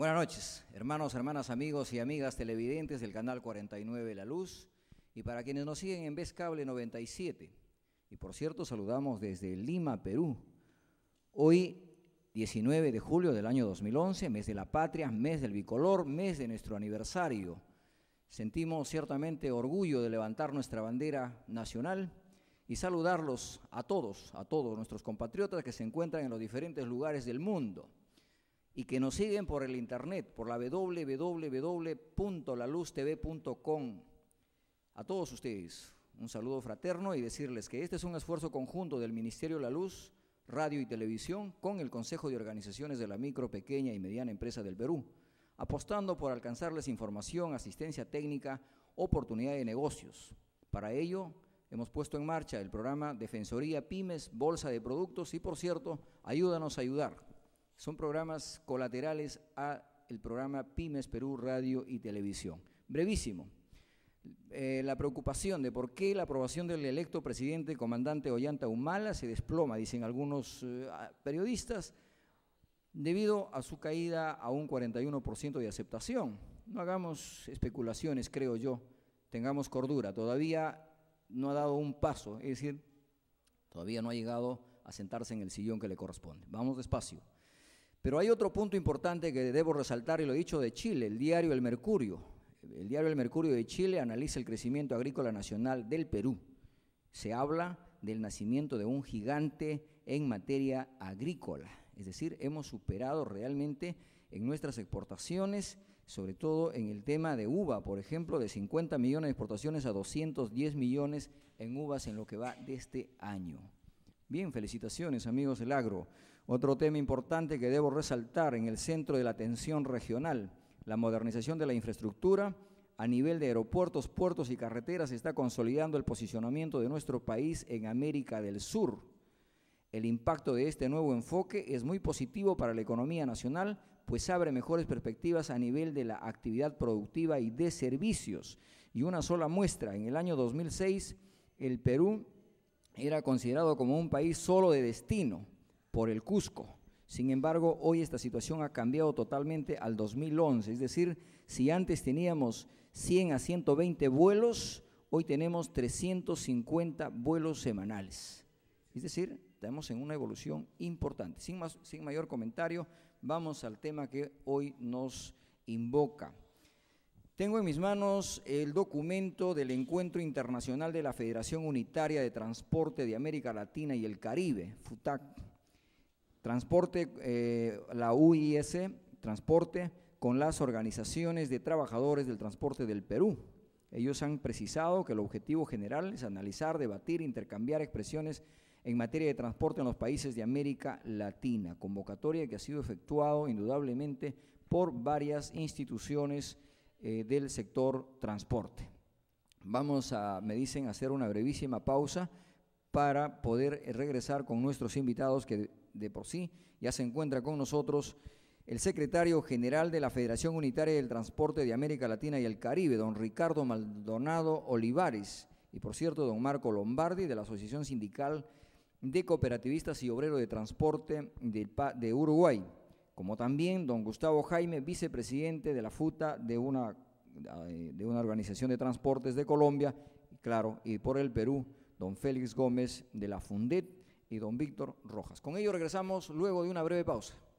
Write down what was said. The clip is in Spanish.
Buenas noches, hermanos, hermanas, amigos y amigas televidentes del canal 49 La Luz y para quienes nos siguen en Vez Cable 97. Y por cierto, saludamos desde Lima, Perú. Hoy, 19 de julio del año 2011, mes de la patria, mes del bicolor, mes de nuestro aniversario. Sentimos ciertamente orgullo de levantar nuestra bandera nacional y saludarlos a todos, a todos nuestros compatriotas que se encuentran en los diferentes lugares del mundo y que nos siguen por el internet, por la www.laluztv.com. A todos ustedes, un saludo fraterno y decirles que este es un esfuerzo conjunto del Ministerio de la Luz, Radio y Televisión con el Consejo de Organizaciones de la Micro, Pequeña y Mediana Empresa del Perú, apostando por alcanzarles información, asistencia técnica, oportunidad de negocios. Para ello, hemos puesto en marcha el programa Defensoría Pymes, Bolsa de Productos y, por cierto, Ayúdanos a Ayudar, son programas colaterales a el programa Pymes Perú Radio y Televisión. Brevísimo. Eh, la preocupación de por qué la aprobación del electo presidente comandante Ollanta Humala se desploma, dicen algunos eh, periodistas, debido a su caída a un 41% de aceptación. No hagamos especulaciones, creo yo, tengamos cordura. Todavía no ha dado un paso, es decir, todavía no ha llegado a sentarse en el sillón que le corresponde. Vamos despacio. Pero hay otro punto importante que debo resaltar y lo he dicho de Chile, el diario El Mercurio. El diario El Mercurio de Chile analiza el crecimiento agrícola nacional del Perú. Se habla del nacimiento de un gigante en materia agrícola. Es decir, hemos superado realmente en nuestras exportaciones, sobre todo en el tema de uva, por ejemplo, de 50 millones de exportaciones a 210 millones en uvas en lo que va de este año. Bien, felicitaciones amigos del agro. Otro tema importante que debo resaltar en el centro de la atención regional, la modernización de la infraestructura a nivel de aeropuertos, puertos y carreteras está consolidando el posicionamiento de nuestro país en América del Sur. El impacto de este nuevo enfoque es muy positivo para la economía nacional, pues abre mejores perspectivas a nivel de la actividad productiva y de servicios. Y una sola muestra, en el año 2006, el Perú era considerado como un país solo de destino por el Cusco. Sin embargo, hoy esta situación ha cambiado totalmente al 2011, es decir, si antes teníamos 100 a 120 vuelos, hoy tenemos 350 vuelos semanales. Es decir, estamos en una evolución importante. Sin, más, sin mayor comentario, vamos al tema que hoy nos invoca. Tengo en mis manos el documento del Encuentro Internacional de la Federación Unitaria de Transporte de América Latina y el Caribe, FUTAC. Transporte, eh, la UIS, Transporte, con las organizaciones de trabajadores del transporte del Perú. Ellos han precisado que el objetivo general es analizar, debatir, intercambiar expresiones en materia de transporte en los países de América Latina, convocatoria que ha sido efectuado indudablemente por varias instituciones eh, del sector transporte. Vamos a, me dicen, hacer una brevísima pausa para poder eh, regresar con nuestros invitados que de, por sí ya se encuentra con nosotros el secretario general de la Federación Unitaria del Transporte de América Latina y el Caribe, don Ricardo Maldonado Olivares, y por cierto, don Marco Lombardi de la Asociación Sindical de Cooperativistas y Obreros de Transporte de Uruguay como también don Gustavo Jaime, vicepresidente de la FUTA de una, eh, de una organización de transportes de Colombia, claro, y por el Perú, don Félix Gómez de la Fundet y don Víctor Rojas. Con ello regresamos luego de una breve pausa.